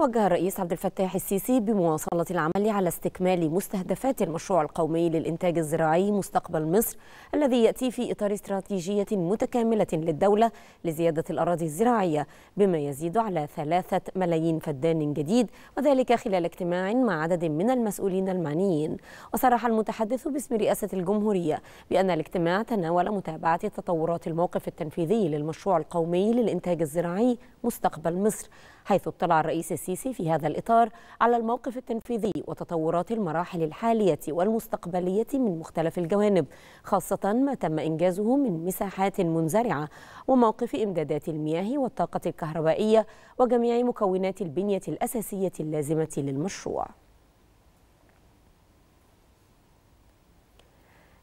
وجه الرئيس عبد الفتاح السيسي بمواصلة العمل على استكمال مستهدفات المشروع القومي للإنتاج الزراعي مستقبل مصر الذي يأتي في إطار استراتيجية متكاملة للدولة لزيادة الأراضي الزراعية بما يزيد على ثلاثة ملايين فدان جديد وذلك خلال اجتماع مع عدد من المسؤولين المعنيين وصرح المتحدث باسم رئاسة الجمهورية بأن الاجتماع تناول متابعة تطورات الموقف التنفيذي للمشروع القومي للإنتاج الزراعي مستقبل مصر حيث اطلع الرئيس السيسي السيسي في هذا الإطار على الموقف التنفيذي وتطورات المراحل الحالية والمستقبلية من مختلف الجوانب خاصة ما تم إنجازه من مساحات منزرعة وموقف إمدادات المياه والطاقة الكهربائية وجميع مكونات البنية الأساسية اللازمة للمشروع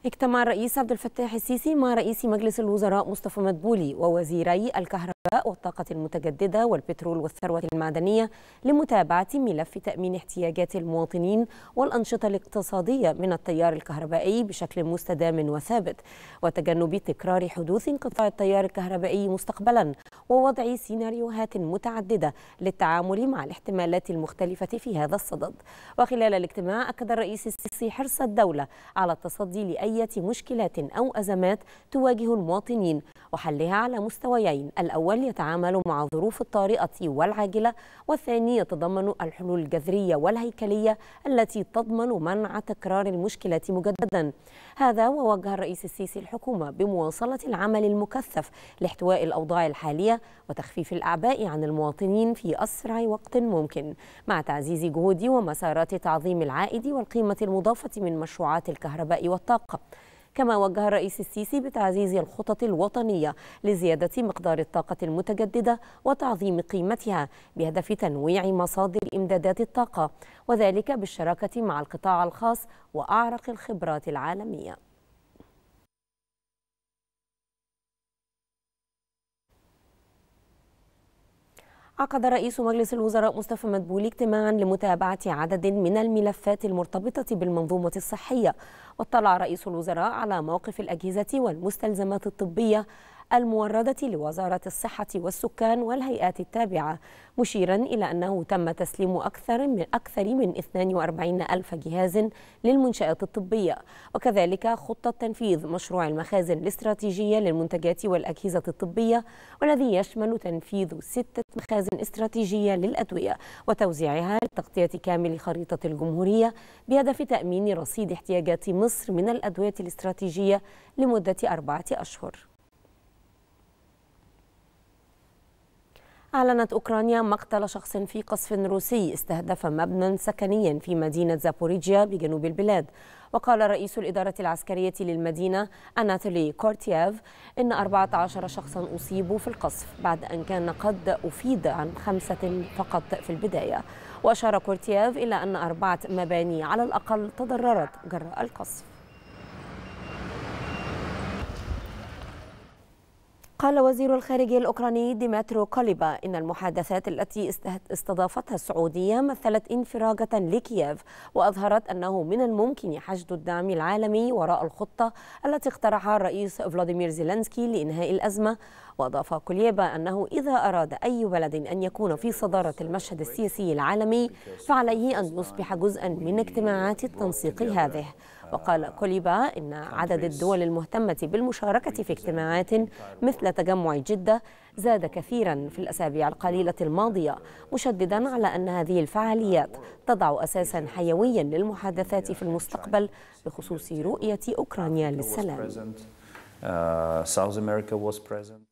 اجتمع الرئيس عبد الفتاح السيسي مع رئيس مجلس الوزراء مصطفى مدبولي ووزيري الكهرباء والطاقة المتجددة والبترول والثروة المعدنية لمتابعة ملف تأمين احتياجات المواطنين والأنشطة الاقتصادية من التيار الكهربائي بشكل مستدام وثابت وتجنب تكرار حدوث انقطاع التيار الكهربائي مستقبلا ووضع سيناريوهات متعددة للتعامل مع الاحتمالات المختلفة في هذا الصدد وخلال الاجتماع أكد الرئيس السيسي حرص الدولة على التصدي لأية مشكلات أو أزمات تواجه المواطنين وحلها على مستويين الأول يتعامل مع ظروف الطارئة والعاجلة والثاني يتضمن الحلول الجذرية والهيكلية التي تضمن منع تكرار المشكلة مجددا هذا ووجه الرئيس السيسي الحكومة بمواصلة العمل المكثف لاحتواء الأوضاع الحالية وتخفيف الأعباء عن المواطنين في أسرع وقت ممكن مع تعزيز جهود ومسارات تعظيم العائد والقيمة المضافة من مشروعات الكهرباء والطاقة كما وجه الرئيس السيسي بتعزيز الخطط الوطنية لزيادة مقدار الطاقة المتجددة وتعظيم قيمتها بهدف تنويع مصادر إمدادات الطاقة وذلك بالشراكة مع القطاع الخاص وأعرق الخبرات العالمية عقد رئيس مجلس الوزراء مصطفى مدبولي اجتماعا لمتابعة عدد من الملفات المرتبطة بالمنظومة الصحية واطلع رئيس الوزراء على موقف الأجهزة والمستلزمات الطبية الموردة لوزارة الصحة والسكان والهيئات التابعة مشيرا إلى أنه تم تسليم أكثر من أكثر من 42 ألف جهاز للمنشآت الطبية وكذلك خطة تنفيذ مشروع المخازن الاستراتيجية للمنتجات والأجهزة الطبية والذي يشمل تنفيذ ستة مخازن استراتيجية للأدوية وتوزيعها لتغطية كامل خريطة الجمهورية بهدف تأمين رصيد احتياجات مصر من الأدوية الاستراتيجية لمدة أربعة أشهر أعلنت أوكرانيا مقتل شخص في قصف روسي استهدف مبنى سكنيا في مدينة زابوريجيا بجنوب البلاد وقال رئيس الإدارة العسكرية للمدينة أناتولي كورتياف إن 14 شخصا أصيبوا في القصف بعد أن كان قد أفيد عن خمسة فقط في البداية وأشار كورتياف إلى أن أربعة مباني على الأقل تضررت جراء القصف قال وزير الخارجية الأوكراني ديمترو كوليبا إن المحادثات التي استضافتها السعودية مثلت انفراجة لكييف وأظهرت أنه من الممكن حشد الدعم العالمي وراء الخطة التي اقترحها الرئيس فلاديمير زيلينسكي لإنهاء الأزمة وأضاف كوليبا أنه إذا أراد أي بلد أن يكون في صدارة المشهد السياسي العالمي فعليه أن يصبح جزءا من اجتماعات التنسيق هذه وقال كوليبا إن عدد الدول المهتمة بالمشاركة في اجتماعات مثل تجمع جدة زاد كثيرا في الأسابيع القليلة الماضية مشددا على أن هذه الفعاليات تضع أساسا حيويا للمحادثات في المستقبل بخصوص رؤية أوكرانيا للسلام. Uh, South America was present.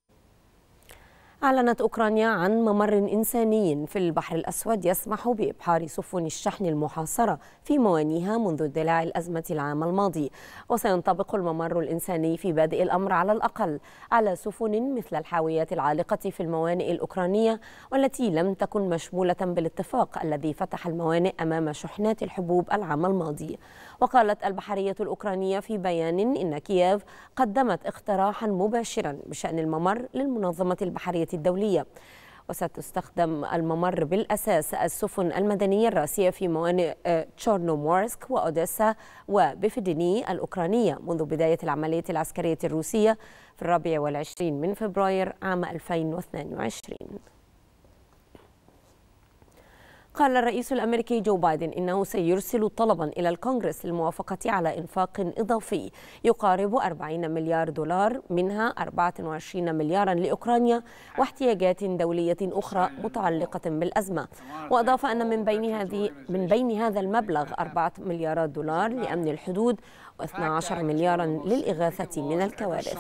أعلنت أوكرانيا عن ممر إنساني في البحر الأسود يسمح بإبحار سفن الشحن المحاصرة في موانيها منذ اندلاع الأزمة العام الماضي وسينطبق الممر الإنساني في بادئ الأمر على الأقل على سفن مثل الحاويات العالقة في الموانئ الأوكرانية والتي لم تكن مشمولة بالاتفاق الذي فتح الموانئ أمام شحنات الحبوب العام الماضي وقالت البحرية الأوكرانية في بيان إن كييف قدمت اقتراحا مباشرا بشأن الممر للمنظمة البحرية الدولية وستستخدم الممر بالأساس السفن المدنية الراسية في موانئ آه، تشورنومورسك وأوديسا وبفدني الأوكرانية منذ بداية العملية العسكرية الروسية في الرابع والعشرين من فبراير عام 2022 قال الرئيس الأمريكي جو بايدن إنه سيرسل طلبا إلى الكونغرس للموافقة على إنفاق إضافي يقارب 40 مليار دولار منها 24 مليارا لأوكرانيا واحتياجات دولية أخرى متعلقة بالأزمة وأضاف أن من بين هذه من بين هذا المبلغ 4 مليارات دولار لأمن الحدود و12 مليارا للإغاثة من الكوارث.